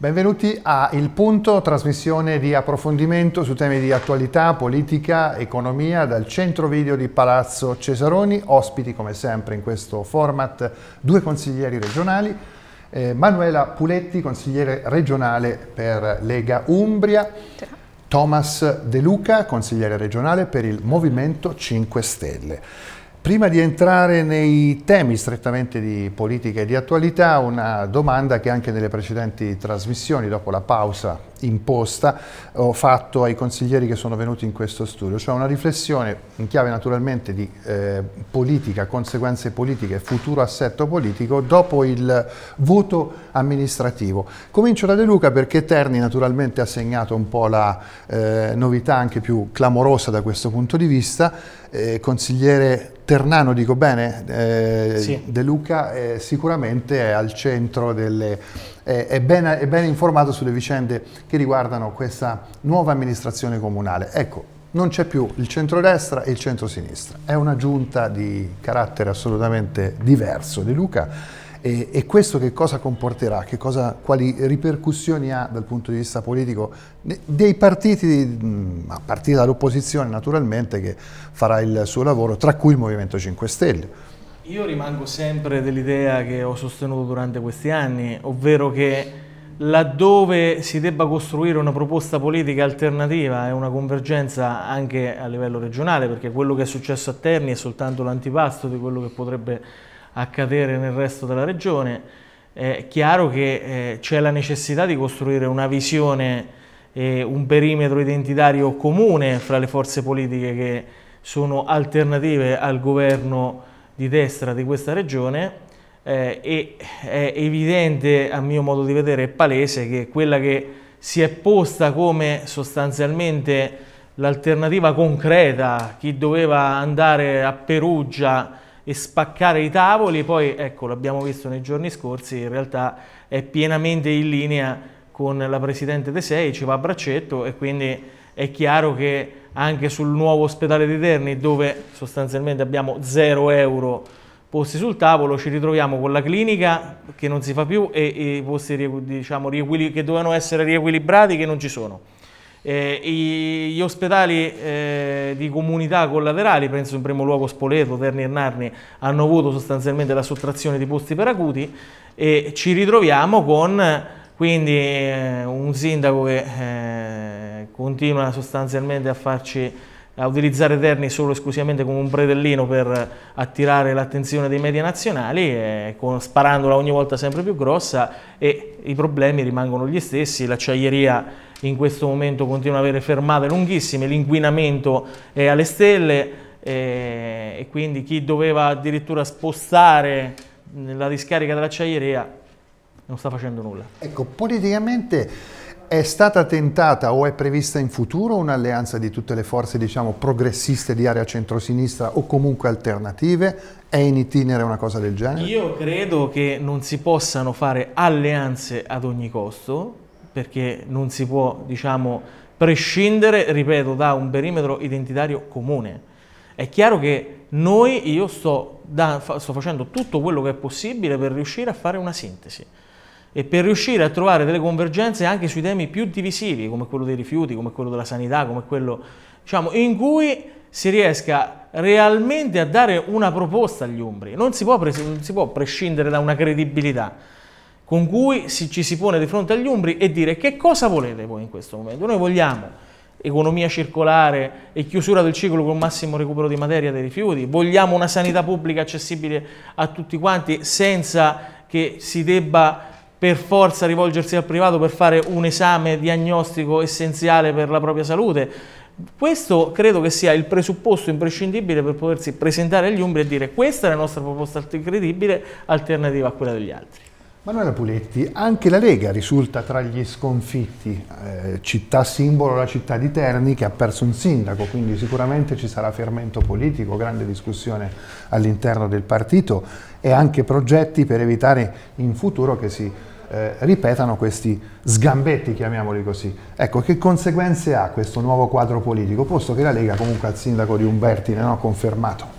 Benvenuti a Il Punto, trasmissione di approfondimento su temi di attualità, politica, economia dal centro video di Palazzo Cesaroni, ospiti come sempre in questo format due consiglieri regionali, eh, Manuela Puletti, consigliere regionale per Lega Umbria, Ciao. Thomas De Luca, consigliere regionale per il Movimento 5 Stelle. Prima di entrare nei temi strettamente di politica e di attualità, una domanda che anche nelle precedenti trasmissioni, dopo la pausa imposta, ho fatto ai consiglieri che sono venuti in questo studio, cioè una riflessione in chiave naturalmente di eh, politica, conseguenze politiche, e futuro assetto politico dopo il voto amministrativo. Comincio da De Luca perché Terni naturalmente ha segnato un po' la eh, novità anche più clamorosa da questo punto di vista, eh, consigliere Ternano, dico bene, eh, sì. De Luca eh, sicuramente è al centro delle... è, ben, è ben informato sulle vicende che riguardano questa nuova amministrazione comunale. Ecco, non c'è più il centrodestra e il centrosinistra. È una giunta di carattere assolutamente diverso. De Luca e, e questo che cosa comporterà? Che cosa, quali ripercussioni ha dal punto di vista politico dei partiti, mm, a partire dall'opposizione naturalmente, che farà il suo lavoro, tra cui il Movimento 5 Stelle? Io rimango sempre dell'idea che ho sostenuto durante questi anni, ovvero che laddove si debba costruire una proposta politica alternativa e una convergenza anche a livello regionale, perché quello che è successo a Terni è soltanto l'antipasto di quello che potrebbe accadere nel resto della regione. È chiaro che eh, c'è la necessità di costruire una visione e un perimetro identitario comune fra le forze politiche che sono alternative al governo di destra di questa regione eh, e è evidente a mio modo di vedere è palese che quella che si è posta come sostanzialmente l'alternativa concreta, chi doveva andare a Perugia e spaccare i tavoli, poi ecco l'abbiamo visto nei giorni scorsi, in realtà è pienamente in linea con la Presidente De Sei, ci va a braccetto e quindi è chiaro che anche sul nuovo ospedale di Terni dove sostanzialmente abbiamo 0 euro posti sul tavolo, ci ritroviamo con la clinica che non si fa più e i posti diciamo, che dovevano essere riequilibrati che non ci sono. Eh, gli ospedali eh, di comunità collaterali, penso in primo luogo Spoleto, Terni e Narni, hanno avuto sostanzialmente la sottrazione di posti per acuti e ci ritroviamo con quindi eh, un sindaco che eh, continua sostanzialmente a farci a utilizzare Terni solo e esclusivamente come un predellino per attirare l'attenzione dei media nazionali, eh, con, sparandola ogni volta sempre più grossa e i problemi rimangono gli stessi, l'acciaieria in questo momento continua ad avere fermate lunghissime, l'inquinamento è alle stelle eh, e quindi chi doveva addirittura spostare la discarica dell'acciaieria non sta facendo nulla. Ecco, politicamente è stata tentata o è prevista in futuro un'alleanza di tutte le forze diciamo, progressiste di area centrosinistra o comunque alternative? È in itinere una cosa del genere? Io credo che non si possano fare alleanze ad ogni costo, perché non si può, diciamo, prescindere, ripeto, da un perimetro identitario comune. È chiaro che noi, io sto, da, sto facendo tutto quello che è possibile per riuscire a fare una sintesi e per riuscire a trovare delle convergenze anche sui temi più divisivi, come quello dei rifiuti, come quello della sanità, come quello, diciamo, in cui si riesca realmente a dare una proposta agli umbri. Non si può, non si può prescindere da una credibilità con cui ci si pone di fronte agli umbri e dire che cosa volete voi in questo momento. Noi vogliamo economia circolare e chiusura del ciclo con massimo recupero di materia dei rifiuti, vogliamo una sanità pubblica accessibile a tutti quanti senza che si debba per forza rivolgersi al privato per fare un esame diagnostico essenziale per la propria salute. Questo credo che sia il presupposto imprescindibile per potersi presentare agli umbri e dire questa è la nostra proposta credibile alternativa a quella degli altri. Manuela Puletti, anche la Lega risulta tra gli sconfitti, eh, città simbolo la città di Terni che ha perso un sindaco, quindi sicuramente ci sarà fermento politico, grande discussione all'interno del partito e anche progetti per evitare in futuro che si eh, ripetano questi sgambetti, chiamiamoli così. Ecco, che conseguenze ha questo nuovo quadro politico, posto che la Lega comunque ha il sindaco di Umbertine no, confermato?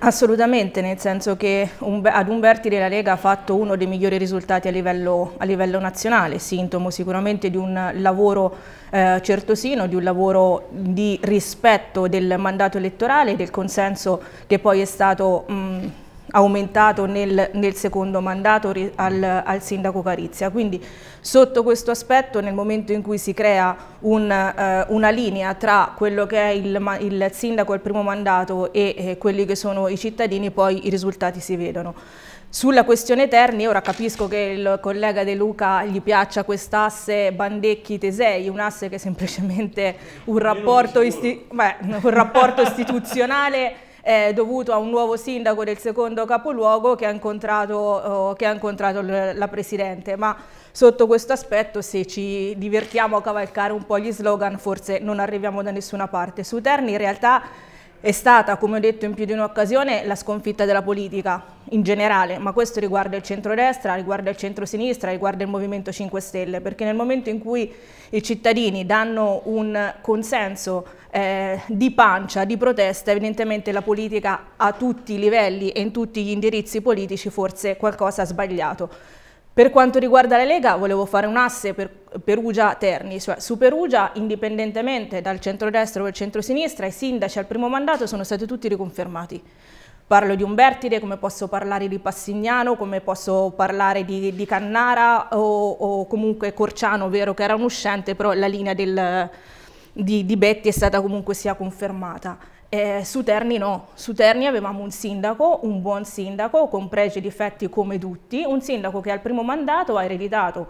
Assolutamente, nel senso che ad Umberti della Lega ha fatto uno dei migliori risultati a livello, a livello nazionale, sintomo sicuramente di un lavoro eh, certosino, di un lavoro di rispetto del mandato elettorale, del consenso che poi è stato... Mh, aumentato nel, nel secondo mandato al, al, sindaco Carizia. Quindi sotto questo aspetto nel momento in cui si crea un, eh, una linea tra quello che è il, il sindaco al primo mandato e eh, quelli che sono i cittadini poi i risultati si vedono. Sulla questione Terni, ora capisco che il collega De Luca gli piaccia quest'asse Bandecchi-Tesei, un asse che è semplicemente un rapporto, isti beh, un rapporto istituzionale eh, dovuto a un nuovo sindaco del secondo capoluogo che ha incontrato, oh, che ha incontrato la Presidente, ma sotto questo aspetto se ci divertiamo a cavalcare un po' gli slogan forse non arriviamo da nessuna parte. Su Terni in realtà è stata, come ho detto in più di un'occasione, la sconfitta della politica in generale, ma questo riguarda il centrodestra, riguarda il centrosinistra, riguarda il Movimento 5 Stelle, perché nel momento in cui i cittadini danno un consenso eh, di pancia, di protesta, evidentemente la politica a tutti i livelli e in tutti gli indirizzi politici forse qualcosa ha sbagliato. Per quanto riguarda la Lega, volevo fare un asse per Perugia-Terni, cioè su Perugia, indipendentemente dal centro-destra o dal centro-sinistra, i sindaci al primo mandato sono stati tutti riconfermati. Parlo di Umbertide, come posso parlare di Passignano, come posso parlare di, di Cannara o, o, comunque Corciano, vero che era un uscente, però la linea del, di, di Betti è stata comunque sia confermata. Eh, su Terni no, su Terni avevamo un sindaco, un buon sindaco, con pregi e difetti come tutti, un sindaco che al primo mandato ha ereditato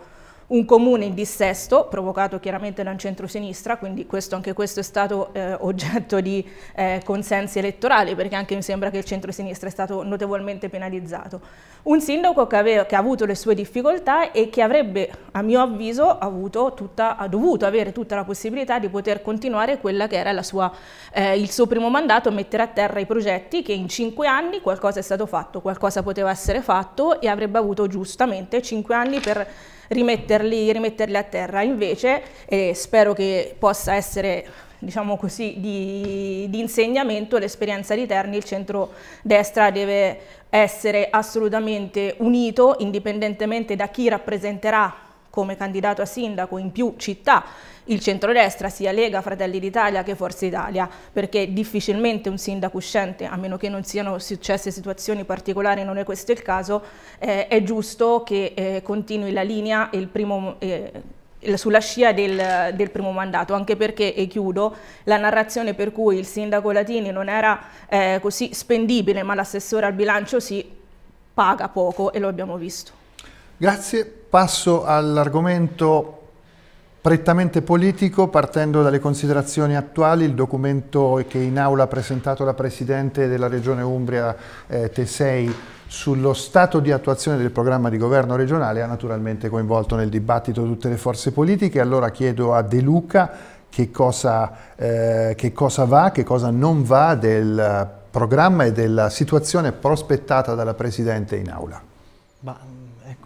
un comune in dissesto, provocato chiaramente da un centro-sinistra, quindi questo, anche questo è stato eh, oggetto di eh, consensi elettorali, perché anche mi sembra che il centro-sinistra è stato notevolmente penalizzato. Un sindaco che, aveva, che, ha avuto le sue difficoltà e che avrebbe, a mio avviso, tutta, ha dovuto avere tutta la possibilità di poter continuare quella che era sua, eh, il suo primo mandato, mettere a terra i progetti che in cinque anni qualcosa è stato fatto, qualcosa poteva essere fatto e avrebbe avuto giustamente cinque anni per rimetterli, rimetterli a terra. Invece, eh, spero che possa essere diciamo così, di, di insegnamento, l'esperienza di Terni, il centro-destra deve essere assolutamente unito, indipendentemente da chi rappresenterà come candidato a sindaco in più città il centrodestra, sia Lega, Fratelli d'Italia che Forza Italia, perché difficilmente un sindaco uscente, a meno che non siano successe situazioni particolari, non è questo il caso, eh, è giusto che eh, continui la linea e il primo... Eh, sulla scia del, del, primo mandato, anche perché, e chiudo, la narrazione per cui il sindaco Latini non era eh, così spendibile, ma l'assessore al bilancio sì, paga poco e lo abbiamo visto. Grazie. Passo all'argomento prettamente politico, partendo dalle considerazioni attuali, il documento che in aula ha presentato la Presidente della Regione Umbria eh, Tesei sullo stato di attuazione del programma di governo regionale ha naturalmente coinvolto nel dibattito tutte le forze politiche, allora chiedo a De Luca che cosa, eh, che cosa va, che cosa non va del programma e della situazione prospettata dalla Presidente in aula. Ma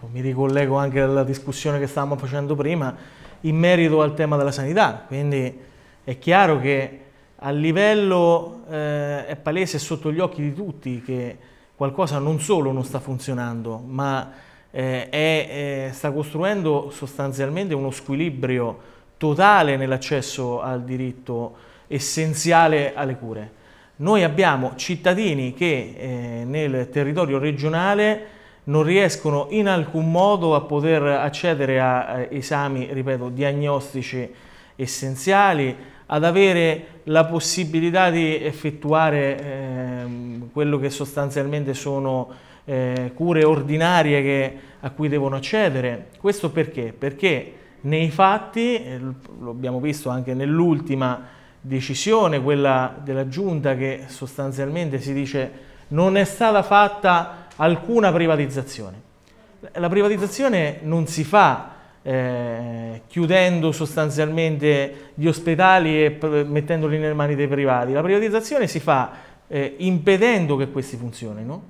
ecco, mi ricollego anche alla discussione che stavamo facendo prima in merito al tema della sanità, quindi è chiaro che a livello eh, è palese sotto gli occhi di tutti che qualcosa non solo non sta funzionando, ma eh, è, eh, sta costruendo sostanzialmente uno squilibrio totale nell'accesso al diritto essenziale alle cure. Noi abbiamo cittadini che eh, nel territorio regionale non riescono in alcun modo a poter accedere a esami, ripeto, diagnostici essenziali, ad avere la possibilità di effettuare eh, quello che sostanzialmente sono eh, cure ordinarie che, a cui devono accedere. Questo perché? Perché nei fatti, eh, lo abbiamo visto anche nell'ultima decisione, quella della Giunta che sostanzialmente si dice non è stata fatta alcuna privatizzazione. La privatizzazione non si fa eh, chiudendo sostanzialmente gli ospedali e mettendoli nelle mani dei privati. La privatizzazione si fa eh, impedendo che questi funzionino,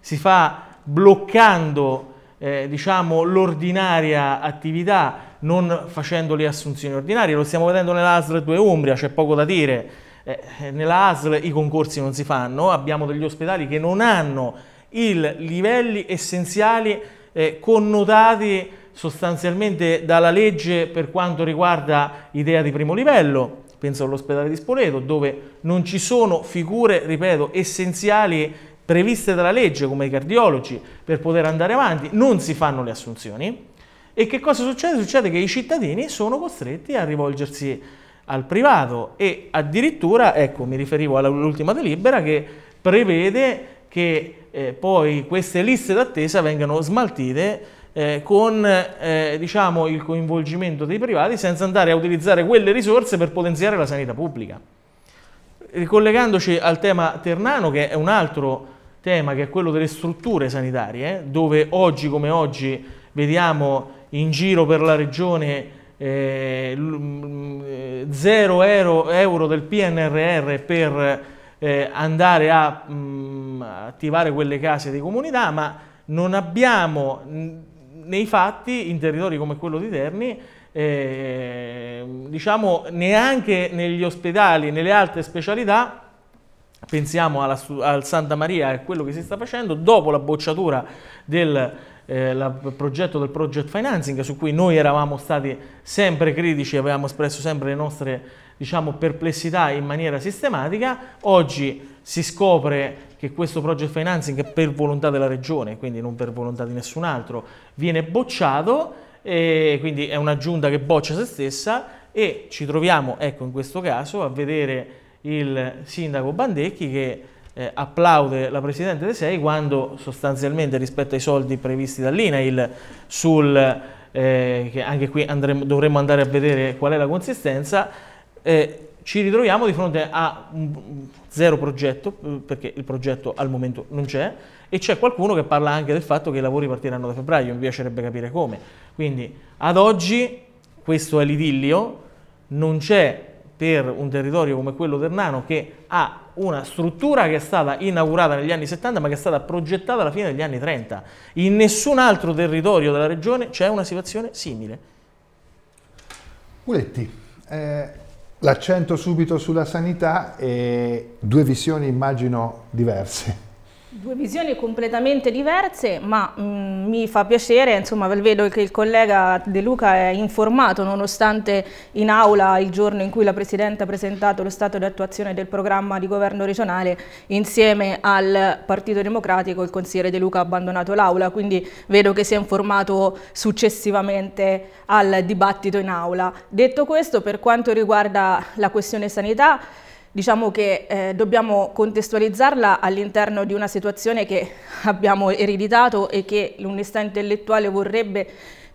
si fa bloccando eh, diciamo, l'ordinaria attività, non facendo le assunzioni ordinarie. Lo stiamo vedendo nella 2 Umbria, c'è poco da dire. Eh, nella ASL i concorsi non si fanno, abbiamo degli ospedali che non hanno i livelli essenziali eh, connotati sostanzialmente dalla legge per quanto riguarda idea di primo livello, penso all'ospedale di Spoleto, dove non ci sono figure, ripeto, essenziali previste dalla legge come i cardiologi per poter andare avanti, non si fanno le assunzioni. E che cosa succede? Succede che i cittadini sono costretti a rivolgersi al privato e addirittura, ecco, mi riferivo all'ultima delibera che prevede che eh, poi queste liste d'attesa vengano smaltite eh, con eh, diciamo, il coinvolgimento dei privati senza andare a utilizzare quelle risorse per potenziare la sanità pubblica. Ricollegandoci al tema Ternano, che è un altro tema che è quello delle strutture sanitarie, eh, dove oggi come oggi vediamo in giro per la regione 0 eh, eh, euro, euro, del PNRR per andare a mh, attivare quelle case di comunità, ma non abbiamo nei fatti, in territori come quello di Terni, eh, diciamo neanche negli ospedali, nelle altre specialità, pensiamo alla, al Santa Maria e quello che si sta facendo, dopo la bocciatura del eh, progetto del project financing, su cui noi eravamo stati sempre critici, avevamo espresso sempre le nostre diciamo, perplessità in maniera sistematica, oggi si scopre che questo project financing per volontà della regione, quindi non per volontà di nessun altro, viene bocciato, e quindi è una giunta che boccia se stessa e ci troviamo, ecco in questo caso, a vedere il sindaco Bandecchi che eh, applaude la Presidente De Sei quando sostanzialmente rispetto ai soldi previsti dall'INAIL sul, eh, che anche qui andremo, dovremmo andare a vedere qual è la consistenza, eh, ci ritroviamo di fronte a un, zero progetto, mm, perché il progetto al momento non c'è, e c'è qualcuno che parla anche del fatto che i lavori partiranno da febbraio, mi piacerebbe capire come. Quindi ad oggi questo è l'idillio, non c'è per un territorio come quello del Nano che ha una struttura che è stata inaugurata negli anni 70 ma che è stata progettata alla fine degli anni 30. In nessun altro territorio della regione c'è una situazione simile. Uletti, eh L'accento subito sulla sanità e due visioni immagino diverse. Due visioni completamente diverse, ma mh, mm, mi fa piacere, insomma, vedo che il collega De Luca è informato, nonostante in aula il giorno in cui la Presidente ha presentato lo stato di attuazione del programma di governo regionale, insieme al Partito Democratico il consigliere De Luca ha abbandonato l'aula, quindi vedo che si è informato successivamente al dibattito in aula. Detto questo, per quanto riguarda la questione sanità, diciamo che eh, dobbiamo contestualizzarla all'interno di una situazione che abbiamo ereditato e che l'onestà intellettuale vorrebbe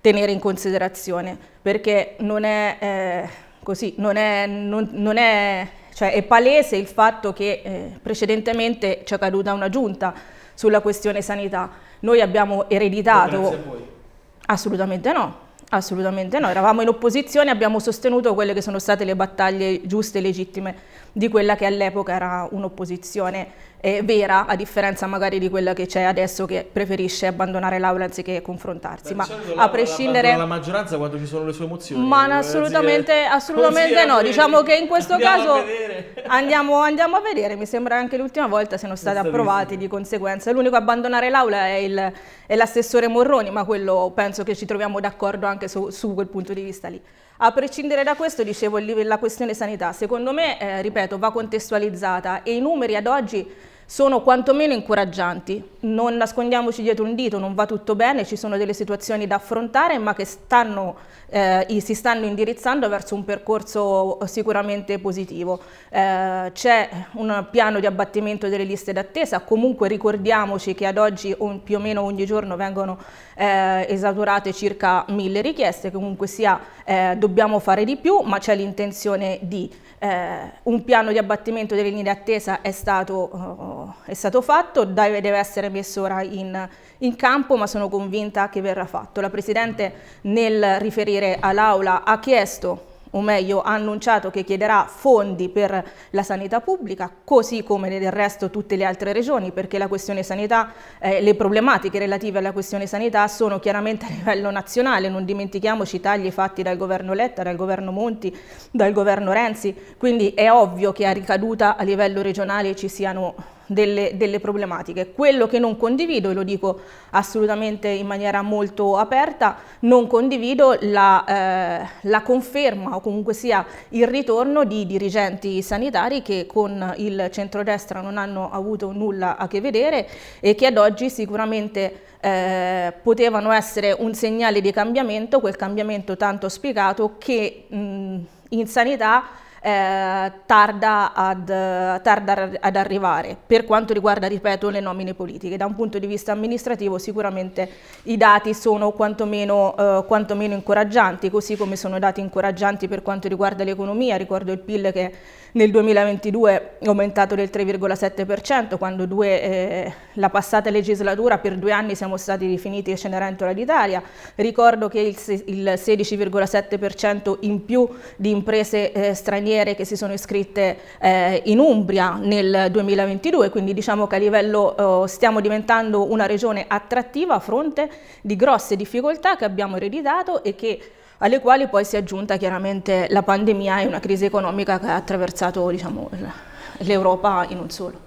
tenere in considerazione, perché non è eh, così, non è, non, non è, cioè è, palese il fatto che eh, precedentemente è caduta una giunta sulla questione sanità. Noi abbiamo ereditato... Assolutamente no, assolutamente no. Eravamo in opposizione, abbiamo sostenuto quelle che sono state le battaglie giuste e legittime di quella che all'epoca era un'opposizione eh, vera, a differenza magari di quella che c'è adesso che preferisce abbandonare l'aula anziché confrontarsi. Beh, ma certo a prescindere... La, la, maggioranza quando ci sono le sue emozioni. Ma eh, assolutamente, assolutamente no, diciamo che in questo andiamo caso a andiamo, andiamo, a vedere, mi sembra anche l'ultima volta siano stati approvati di conseguenza. L'unico a abbandonare l'aula è l'assessore Morroni, ma quello penso che ci troviamo d'accordo anche su, su quel punto di vista lì. A prescindere da questo, dicevo, la questione sanità, secondo me, eh, ripeto, va contestualizzata e i numeri ad oggi sono quantomeno incoraggianti. Non nascondiamoci dietro un dito, non va tutto bene, ci sono delle situazioni da affrontare, ma che stanno, eh, si stanno indirizzando verso un percorso sicuramente positivo. Eh, c'è un piano di abbattimento delle liste d'attesa, comunque ricordiamoci che ad oggi on, più o meno ogni giorno vengono eh, esaurate circa mille richieste, comunque sia eh, dobbiamo fare di più, ma c'è l'intenzione di eh, un piano di abbattimento delle linee d'attesa è stato eh, è stato fatto, deve, deve essere messo ora in, in, campo, ma sono convinta che verrà fatto. La Presidente nel riferire all'Aula ha chiesto o meglio ha annunciato che chiederà fondi per la sanità pubblica, così come del resto tutte le altre regioni, perché la questione sanità, eh, le problematiche relative alla questione sanità sono chiaramente a livello nazionale, non dimentichiamoci i tagli fatti dal governo Letta, dal governo Monti, dal governo Renzi, quindi è ovvio che a ricaduta a livello regionale ci siano delle, delle, problematiche. Quello che non condivido, e lo dico assolutamente in maniera molto aperta, non condivido la, eh, la conferma o comunque sia il ritorno di dirigenti sanitari che con il centrodestra non hanno avuto nulla a che vedere e che ad oggi sicuramente eh, potevano essere un segnale di cambiamento, quel cambiamento tanto spiegato che mh, in sanità eh, tarda, ad, tarda, ad, arrivare. Per quanto riguarda, ripeto, le nomine politiche, da un punto di vista amministrativo sicuramente i dati sono quantomeno, eh, quantomeno incoraggianti, così come sono dati incoraggianti per quanto riguarda l'economia, ricordo il PIL che È nel 2022 è aumentato del 3,7% quando due, eh, la passata legislatura per due anni siamo stati definiti Cenerentola d'Italia, ricordo che il, il 16,7% in più di imprese eh, straniere che si sono iscritte eh, in Umbria nel 2022, quindi diciamo che a livello oh, stiamo diventando una regione attrattiva a fronte di grosse difficoltà che abbiamo ereditato e che alle quali poi si è aggiunta chiaramente la pandemia e una crisi economica che ha attraversato diciamo, l'Europa in un solo.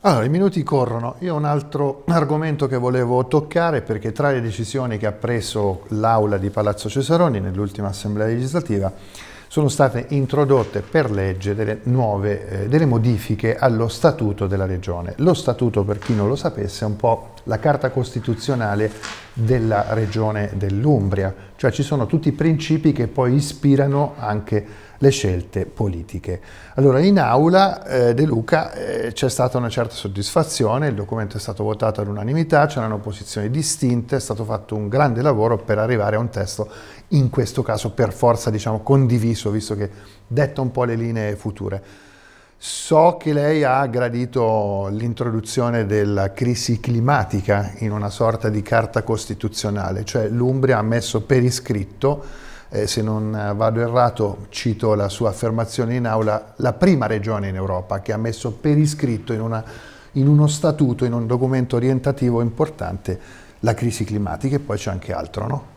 Allora, i minuti corrono. Io ho un altro argomento che volevo toccare perché tra le decisioni che ha preso l'Aula di Palazzo Cesaroni nell'ultima Assemblea legislativa sono state introdotte per legge delle nuove, eh, delle modifiche allo statuto della regione. Lo statuto, per chi non lo sapesse, è un po' la carta costituzionale della regione dell'Umbria, cioè ci sono tutti i principi che poi ispirano anche le scelte politiche. Allora in aula eh, De Luca eh, c'è stata una certa soddisfazione, il documento è stato votato all'unanimità, c'erano posizioni distinte, è stato fatto un grande lavoro per arrivare a un testo in questo caso per forza diciamo condiviso visto che detta un po' le linee future. So che lei ha gradito l'introduzione della crisi climatica in una sorta di carta costituzionale, cioè l'Umbria ha messo per iscritto, eh, se non vado errato, cito la sua affermazione in aula, la prima regione in Europa che ha messo per iscritto in, una, in uno statuto, in un documento orientativo importante, la crisi climatica e poi c'è anche altro, no?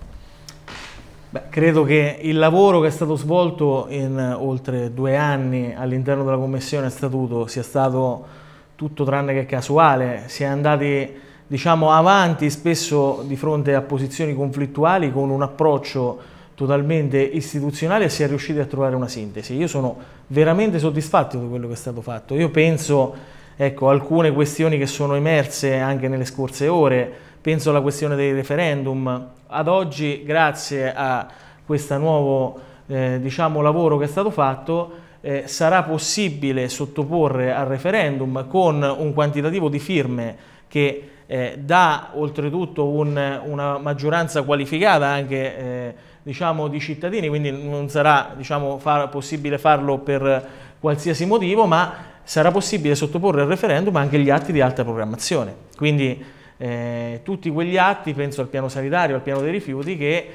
Beh, credo che il lavoro che è stato svolto in eh, oltre due anni all'interno della Commissione Statuto sia stato tutto tranne che casuale, si è andati diciamo, avanti spesso di fronte a posizioni conflittuali con un approccio totalmente istituzionale e si è riusciti a trovare una sintesi. Io sono veramente soddisfatto di quello che è stato fatto. Io penso ecco, alcune questioni che sono emerse anche nelle scorse ore, penso alla questione dei referendum. Ad oggi, grazie a questo nuovo eh, diciamo, lavoro che è stato fatto, eh, sarà possibile sottoporre al referendum con un quantitativo di firme che eh, dà oltretutto un, una maggioranza qualificata anche eh, diciamo, di cittadini, quindi non sarà diciamo, far, possibile farlo per qualsiasi motivo, ma sarà possibile sottoporre al referendum anche gli atti di alta programmazione. Quindi eh, tutti quegli atti, penso al piano sanitario, al piano dei rifiuti, che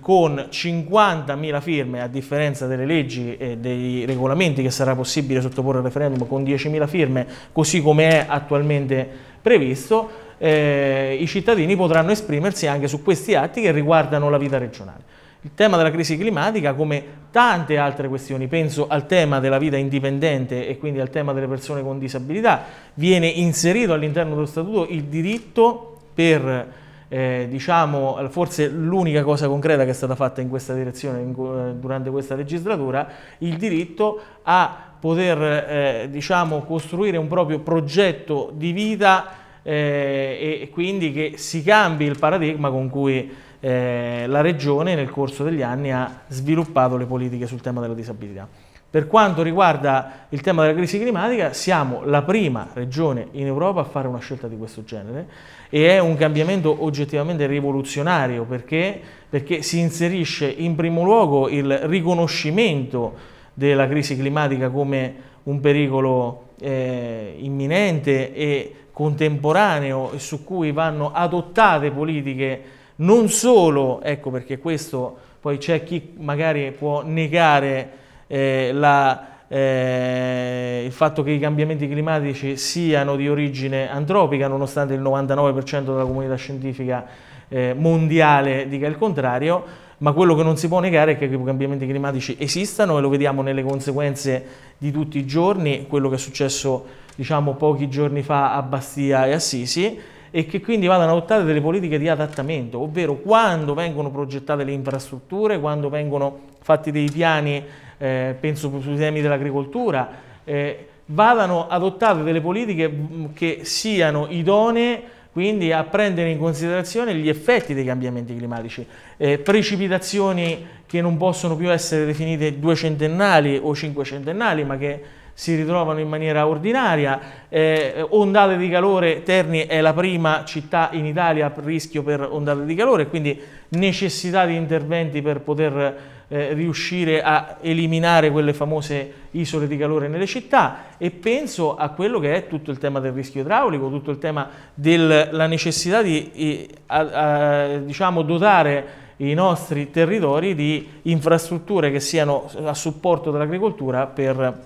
con 50.000 firme, a differenza delle leggi e dei regolamenti che sarà possibile sottoporre al referendum con 10.000 firme, così come è attualmente previsto, eh, i cittadini potranno esprimersi anche su questi atti che riguardano la vita regionale il tema della crisi climatica come tante altre questioni, penso al tema della vita indipendente e quindi al tema delle persone con disabilità, viene inserito all'interno dello statuto il diritto per, eh, diciamo, forse l'unica cosa concreta che è stata fatta in questa direzione in, durante questa legislatura, il diritto a poter eh, diciamo, costruire un proprio progetto di vita eh, e quindi che si cambi il paradigma con cui eh, la Regione nel corso degli anni ha sviluppato le politiche sul tema della disabilità. Per quanto riguarda il tema della crisi climatica, siamo la prima regione in Europa a fare una scelta di questo genere e è un cambiamento oggettivamente rivoluzionario perché, perché si inserisce in primo luogo il riconoscimento della crisi climatica come un pericolo eh, imminente e contemporaneo su cui vanno adottate politiche non solo, ecco perché questo poi c'è chi magari può negare eh, la, eh, il fatto che i cambiamenti climatici siano di origine antropica, nonostante il 99% della comunità scientifica eh, mondiale dica il contrario, ma quello che non si può negare è che i cambiamenti climatici esistano e lo vediamo nelle conseguenze di tutti i giorni, quello che è successo diciamo pochi giorni fa a Bastia e Assisi. Sisi, e che quindi vadano adottate delle politiche di adattamento, ovvero quando vengono progettate le infrastrutture, quando vengono fatti dei piani, eh, penso sui temi dell'agricoltura, eh, vadano adottate delle politiche mm, che siano idonee quindi a prendere in considerazione gli effetti dei cambiamenti climatici, eh, precipitazioni che non possono più essere definite duecentennali o cinquecentennali, ma che si ritrovano in maniera ordinaria. Eh, ondate di calore, Terni è la prima città in Italia a rischio per ondate di calore, quindi necessità di interventi per poter eh, riuscire a eliminare quelle famose isole di calore nelle città e penso a quello che è tutto il tema del rischio idraulico, tutto il tema della necessità di a, a, diciamo, dotare i nostri territori di infrastrutture che siano a supporto dell'agricoltura per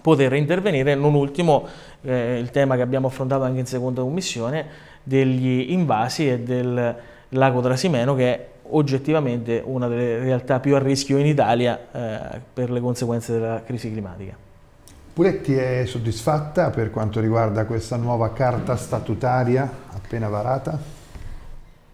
poter intervenire, non ultimo eh, il tema che abbiamo affrontato anche in seconda commissione degli invasi e del lago Trasimeno che è oggettivamente una delle realtà più a rischio in Italia eh, per le conseguenze della crisi climatica. Puletti è soddisfatta per quanto riguarda questa nuova carta statutaria appena varata?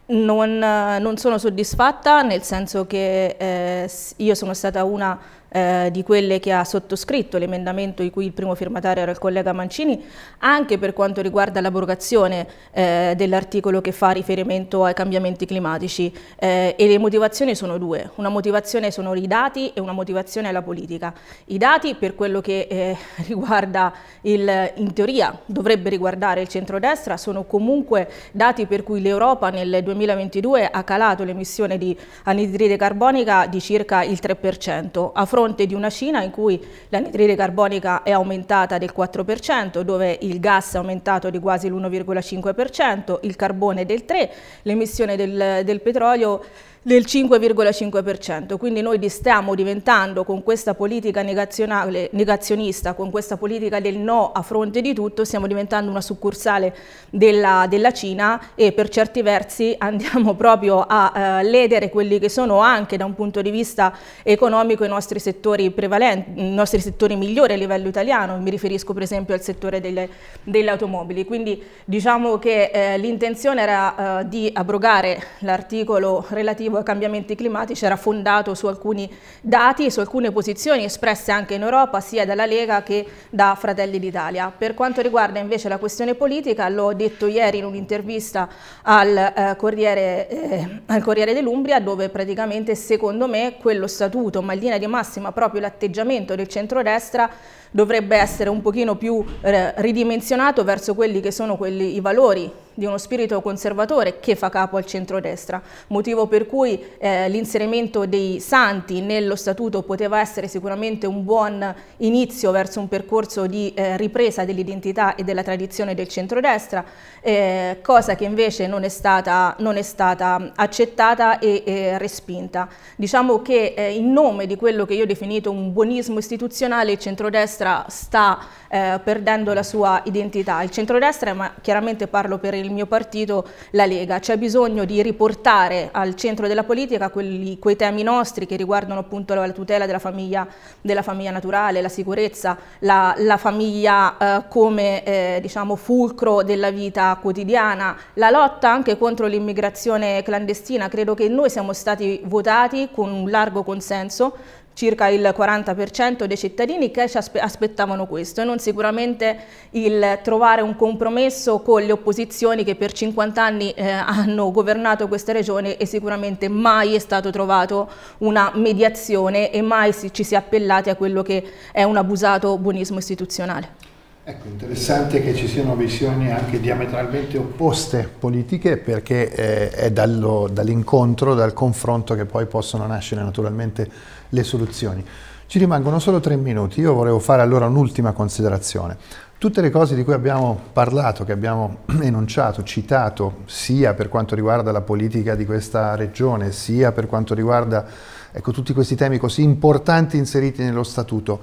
Non, eh, non sono soddisfatta nel senso che eh, io sono stata una eh, di quelle che ha sottoscritto l'emendamento di cui il primo firmatario era il collega Mancini, anche per quanto riguarda l'abrogazione eh, dell'articolo che fa riferimento ai cambiamenti climatici. Eh, e le motivazioni sono due, una motivazione sono i dati e una motivazione è la politica. I dati per quello che eh, riguarda il, in teoria dovrebbe riguardare il centrodestra sono comunque dati per cui l'Europa nel 2022 ha calato l'emissione di anidride carbonica di circa il 3%, a fronte fronte di una Cina in cui l'anidride carbonica è aumentata del 4%, dove il gas è aumentato di quasi l'1,5%, il carbone del 3%, l'emissione del, del petrolio del 5,5%. Quindi noi stiamo diventando con questa politica negazionista, con questa politica del no a fronte di tutto, stiamo diventando una succursale della, della Cina e per certi versi andiamo proprio a eh, ledere quelli che sono anche da un punto di vista economico i nostri settori prevalenti, i nostri settori migliori a livello italiano, mi riferisco per esempio al settore delle, delle automobili. Quindi diciamo che eh, l'intenzione era eh, di abrogare l'articolo relativo relativo ai cambiamenti climatici era fondato su alcuni dati e su alcune posizioni espresse anche in Europa sia dalla Lega che da Fratelli d'Italia. Per quanto riguarda invece la questione politica, l'ho detto ieri in un'intervista al, eh, Corriere, eh, al Corriere dell'Umbria dove praticamente secondo me quello statuto ma in linea di massima proprio l'atteggiamento del centrodestra dovrebbe essere un pochino più eh, ridimensionato verso quelli che sono quelli, i valori di uno spirito conservatore che fa capo al centrodestra, motivo per cui eh, l'inserimento dei santi nello statuto poteva essere sicuramente un buon inizio verso un percorso di eh, ripresa dell'identità e della tradizione del centrodestra, eh, cosa che invece non è stata, non è stata accettata e, e, respinta. Diciamo che eh, in nome di quello che io ho definito un buonismo istituzionale il centrodestra centrodestra sta eh, perdendo la sua identità. Il centrodestra, ma chiaramente parlo per il mio partito, la Lega. C'è bisogno di riportare al centro della politica quelli, quei temi nostri che riguardano appunto la tutela della famiglia, della famiglia naturale, la sicurezza, la, la famiglia eh, come eh, diciamo, fulcro della vita quotidiana, la lotta anche contro l'immigrazione clandestina. Credo che noi siamo stati votati con un largo consenso circa il 40% dei cittadini che ci aspe aspettavano questo e non sicuramente il trovare un compromesso con le opposizioni che per 50 anni eh, hanno governato questa regione e sicuramente mai è stato trovato una mediazione e mai si, ci si è appellati a quello che è un abusato buonismo istituzionale. Ecco, interessante che ci siano visioni anche diametralmente opposte politiche perché eh, è dall'incontro, dal confronto che poi possono nascere naturalmente le soluzioni. Ci rimangono solo tre minuti, io volevo fare allora un'ultima considerazione. Tutte le cose di cui abbiamo parlato, che abbiamo enunciato, citato, sia per quanto riguarda la politica di questa regione, sia per quanto riguarda ecco, tutti questi temi così importanti inseriti nello statuto,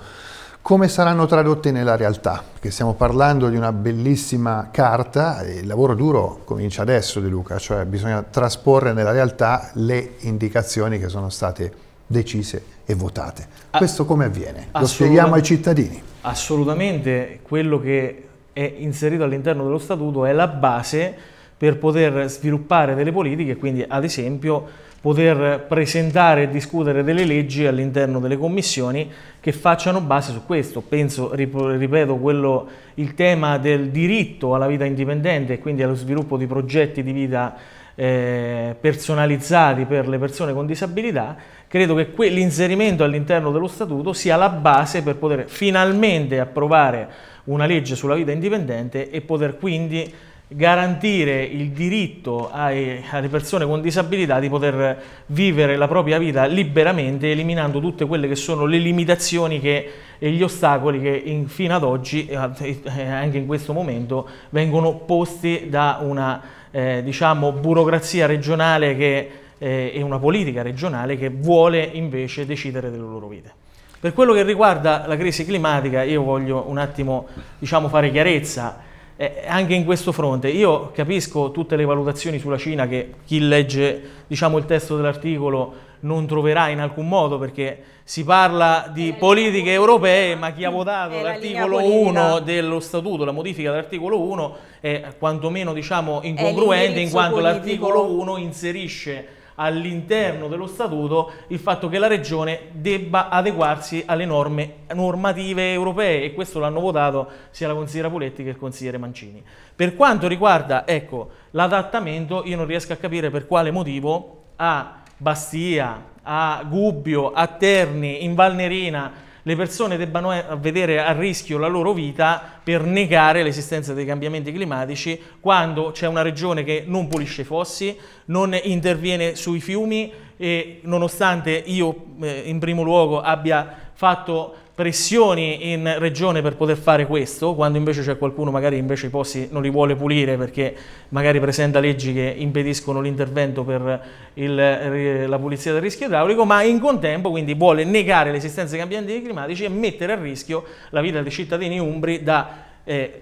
come saranno tradotte nella realtà? Perché stiamo parlando di una bellissima carta e il lavoro duro comincia adesso di Luca, cioè bisogna trasporre nella realtà le indicazioni che sono state decise e votate. Questo come avviene? Lo spieghiamo ai cittadini. Assolutamente, quello che è inserito all'interno dello statuto è la base per poter sviluppare delle politiche, quindi ad esempio poter presentare e discutere delle leggi all'interno delle commissioni che facciano base su questo. Penso, ripeto, quello, il tema del diritto alla vita indipendente e quindi allo sviluppo di progetti di vita eh, personalizzati per le persone con disabilità credo che l'inserimento all'interno dello statuto sia la base per poter finalmente approvare una legge sulla vita indipendente e poter quindi garantire il diritto ai, alle persone con disabilità di poter vivere la propria vita liberamente eliminando tutte quelle che sono le limitazioni che, e gli ostacoli che in, fino ad oggi eh, e eh, anche in questo momento vengono posti da una eh, diciamo, burocrazia regionale che eh, e una politica regionale che vuole invece decidere delle loro vite. Per quello che riguarda la crisi climatica io voglio un attimo diciamo, fare chiarezza eh, anche in questo fronte. Io capisco tutte le valutazioni sulla Cina che chi legge diciamo, il testo dell'articolo non troverà in alcun modo perché si parla di politiche europee, ma chi ha votato l'articolo 1 dello statuto, la modifica dell'articolo 1 è quantomeno diciamo, incongruente in quanto l'articolo 1 inserisce all'interno dello statuto il fatto che la regione debba adeguarsi alle norme normative europee e questo l'hanno votato sia la consigliera Puletti che il consigliere Mancini. Per quanto riguarda ecco, l'adattamento io non riesco a capire per quale motivo a Bastia, a Gubbio, a Terni, in Valnerina le persone debbano eh, vedere a rischio la loro vita per negare l'esistenza dei cambiamenti climatici quando c'è una regione che non pulisce i fossi, non interviene sui fiumi e nonostante io eh, in primo luogo abbia fatto pressioni in regione per poter fare questo, quando invece c'è qualcuno magari invece i posti non li vuole pulire perché magari presenta leggi che impediscono l'intervento per il, eh, la pulizia del rischio idraulico, ma in contempo quindi vuole negare l'esistenza dei cambiamenti climatici e mettere a rischio la vita dei cittadini umbri da eh,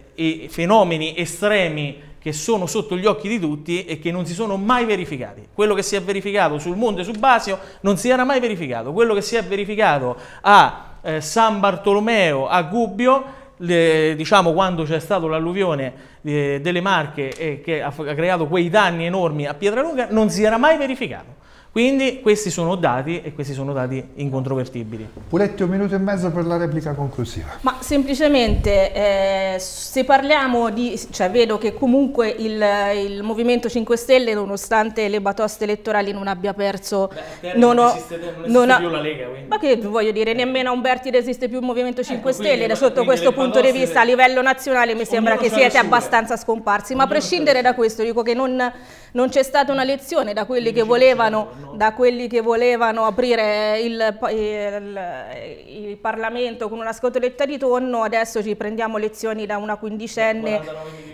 fenomeni estremi che sono sotto gli occhi di tutti e che non si sono mai verificati. Quello che si è verificato sul Monte Subasio non si era mai verificato, quello che si è verificato a eh, San Bartolomeo a Gubbio, le, diciamo quando c'è stata l'alluvione eh, delle Marche eh, che ha, ha creato quei danni enormi a Pietraluca, non si era mai verificato. Quindi questi sono dati e questi sono dati incontrovertibili. Puletti un minuto e mezzo per la replica conclusiva. Ma semplicemente eh, se parliamo di, cioè vedo che comunque il, il, Movimento 5 Stelle nonostante le batoste elettorali non abbia perso... Beh, non, ho, esiste, non esiste ha, più la Lega. Quindi. Ma che voglio dire, nemmeno a Umberti resiste più il Movimento 5 ecco, Stelle, quindi, sotto questo punto di vista a livello nazionale mi sembra che siete abbastanza scomparsi, Ognuno ma a prescindere da questo dico che non, non c'è stata una lezione da quelli che volevano da quelli che volevano aprire il, il, il, Parlamento con una scatoletta di tonno, adesso ci prendiamo lezioni da una quindicenne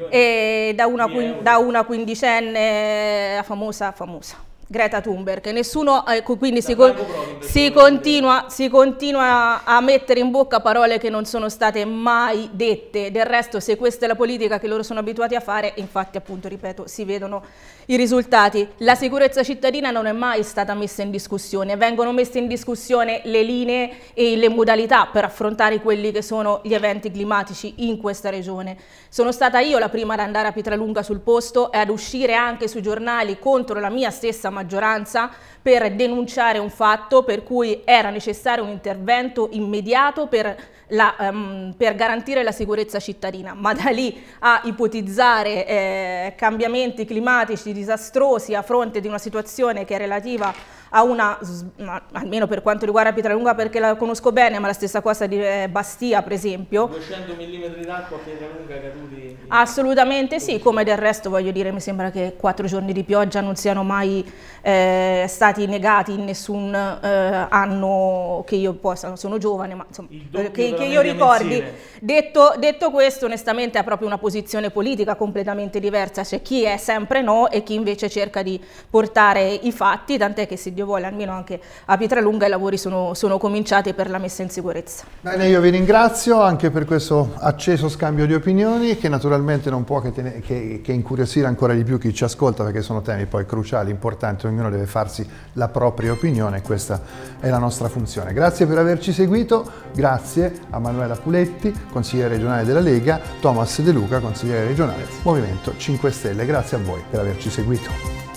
e da una, da una quindicenne eh, famosa famosa. Greta Thunberg. Nessuno, ecco, quindi si, con, si, continua, si, continua, a mettere in bocca parole che non sono state mai dette. Del resto, se questa è la politica che loro sono abituati a fare, infatti, appunto, ripeto, si vedono i risultati. La sicurezza cittadina non è mai stata messa in discussione. Vengono messe in discussione le linee e le modalità per affrontare quelli che sono gli eventi climatici in questa regione. Sono stata io la prima ad andare a Pietralunga sul posto e ad uscire anche sui giornali contro la mia stessa maggioranza maggioranza per denunciare un fatto per cui era necessario un intervento immediato per, la, um, per garantire la sicurezza cittadina, ma da lì a ipotizzare eh, cambiamenti climatici disastrosi a fronte di una situazione che è relativa a una, almeno per quanto riguarda Pietralunga perché la conosco bene, ma la stessa cosa di eh, Bastia per esempio. 200 mm d'acqua a Pietralunga caduti? Assolutamente sì, come del resto voglio dire mi sembra che quattro giorni di pioggia non siano mai eh, stati negati in nessun eh, anno che io possa, non sono giovane, ma insomma, che, che io ricordi. Detto, detto questo onestamente ha proprio una posizione politica completamente diversa, c'è chi è sempre no e chi invece cerca di portare i fatti, tant'è che si Dio vuole, almeno anche a Pietralunga i lavori sono, sono cominciati per la messa in sicurezza. Bene, io vi ringrazio anche per questo acceso scambio di opinioni che naturalmente non può che, tenere, che, che incuriosire ancora di più chi ci ascolta perché sono temi poi cruciali, importanti, ognuno deve farsi la propria opinione e questa è la nostra funzione. Grazie per averci seguito, grazie a Manuela Puletti, consigliere regionale della Lega, Thomas De Luca, consigliere regionale Movimento 5 Stelle. Grazie a voi per averci seguito.